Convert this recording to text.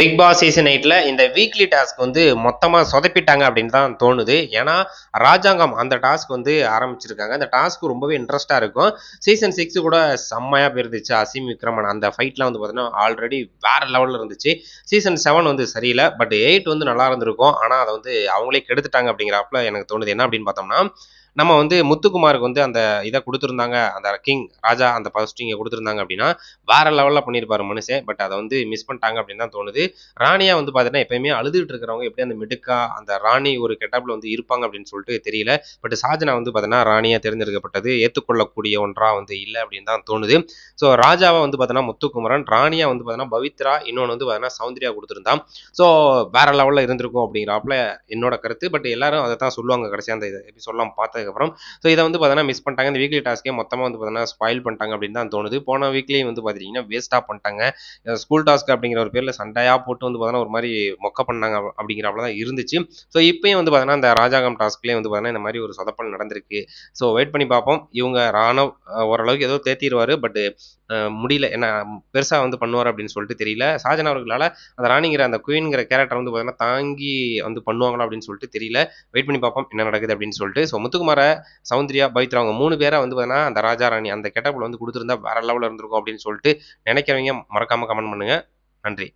big Boss season எயிட்ல இந்த weekly task வந்து மொத்தமாக சொதப்பிட்டாங்க அப்படின்னு தான் தோணுது ஏன்னா ராஜாங்கம் அந்த டாஸ்க் வந்து ஆரம்பிச்சிருக்காங்க அந்த டாஸ்க் ரொம்பவே இன்ட்ரெஸ்ட்டாக இருக்கும் சீசன் சிக்ஸ் கூட செம்மையாக போயிருந்துச்சு அசீம் விக்ரமன் அந்த ஃபைட்லாம் வந்து பாத்தீங்கன்னா ஆல்ரெடி வேற லெவலில் இருந்துச்சு சீசன் செவன் வந்து சரியில்லை பட் எயிட் வந்து நல்லா இருந்திருக்கும் ஆனால் அதை வந்து அவங்களே கெடுத்துட்டாங்க அப்படிங்கிறப்ப எனக்கு தோணுது என்ன அப்படின்னு பார்த்தோம்னா நம்ம வந்து முத்துக்குமாருக்கு வந்து அந்த இதை கொடுத்துருந்தாங்க அந்த கிங் ராஜா அந்த பஸ்டிங்க கொடுத்துருந்தாங்க அப்படின்னா வேற லெவலில் பண்ணியிருப்பாரு மனுஷன் பட் அதை வந்து மிஸ் பண்ணிட்டாங்க அப்படின்னு தான் தோணுது ராணியா வந்து பார்த்தீங்கன்னா எப்பயுமே அழுதுகிட்டு இருக்கிறவங்க எப்படி அந்த மிடுக்கா அந்த ராணி ஒரு கெட்டப்பில் வந்து இருப்பாங்க அப்படின்னு சொல்லிட்டு தெரியல பட் சாஜனா வந்து பார்த்தீங்கன்னா ராணியாக தேர்ந்தெடுக்கப்பட்டது ஏற்றுக்கொள்ளக்கூடிய ஒன்றா வந்து இல்லை அப்படின்னு தான் தோணுது ஸோ ராஜாவை வந்து பார்த்தீங்கன்னா முத்துக்குமரன் ராணியா வந்து பார்த்தீங்கன்னா பவித்ரா இன்னொன்று வந்து பார்த்தீங்கன்னா சௌந்தர்யா கொடுத்துருந்தான் ஸோ வேற லெவலில் இருந்திருக்கும் அப்படிங்கிறாப்புல என்னோட கருத்து பட் எல்லாரும் அதை தான் சொல்லுவாங்க கடைசியாக அந்த எப்படி சொல்லலாம் பார்த்து வந்ததுக்கப்புறம் ஸோ இதை வந்து பார்த்தீங்கன்னா மிஸ் பண்ணிட்டாங்க இந்த வீக்லி டாஸ்க்கே மொத்தமாக வந்து பார்த்தீங்கன்னா ஸ்பாயில் பண்ணிட்டாங்க அப்படின்னு தான் தோணுது போன வீக்லேயும் வந்து பார்த்தீங்கன்னா வேஸ்ட்டாக பண்ணிட்டாங்க ஸ்கூல் டாஸ்க் அப்படிங்கிற ஒரு பேரில் சண்டையாக போட்டு வந்து பார்த்தீங்கன்னா ஒரு மாதிரி மொக்க பண்ணாங்க அப்படிங்கிறப்பல தான் இருந்துச்சு ஸோ இப்பயும் வந்து பார்த்தீங்கன்னா இந்த ராஜாகம் டாஸ்க்லேயே வந்து பார்த்தீங்கன்னா இந்த மாதிரி ஒரு சொதப்பல் நடந்திருக்கு ஸோ வெயிட் பண்ணி பார்ப்போம் இவங்க ராணவ் ஓரளவுக்கு ஏதோ தேத்திடுவார் பட் முடியல என்ன பெருசாக வந்து பண்ணுவார் அப்படின்னு சொல்லிட்டு தெரியல சாஜன் அவர்களால் அந்த ராணிங்கிற அந்த குயின்ங்கிற கேரக்டர் வந்து பார்த்தீங்கன்னா தாங்கி வந்து பண்ணுவாங்களா அப்படின்னு சொல்லிட்டு தெரியல வெயிட் பண்ணி பார்ப்போம் என்ன நடக்குது அப்படின்னு சொல்லிட்டு ஸோ முத்துக்குமார் ஐஸ்வர்யா சௌந்தர்யா பவித்ரா அவங்க மூணு பேரை வந்து பார்த்தீங்கன்னா அந்த ராஜா ராணி அந்த கெட்டப்பில் வந்து கொடுத்துருந்தா வேற லெவலில் இருந்திருக்கும் அப்படின்னு சொல்லிட்டு நினைக்கிறவங்க மறக்காமல் கமெண்ட் பண்ணுங்கள் நன்றி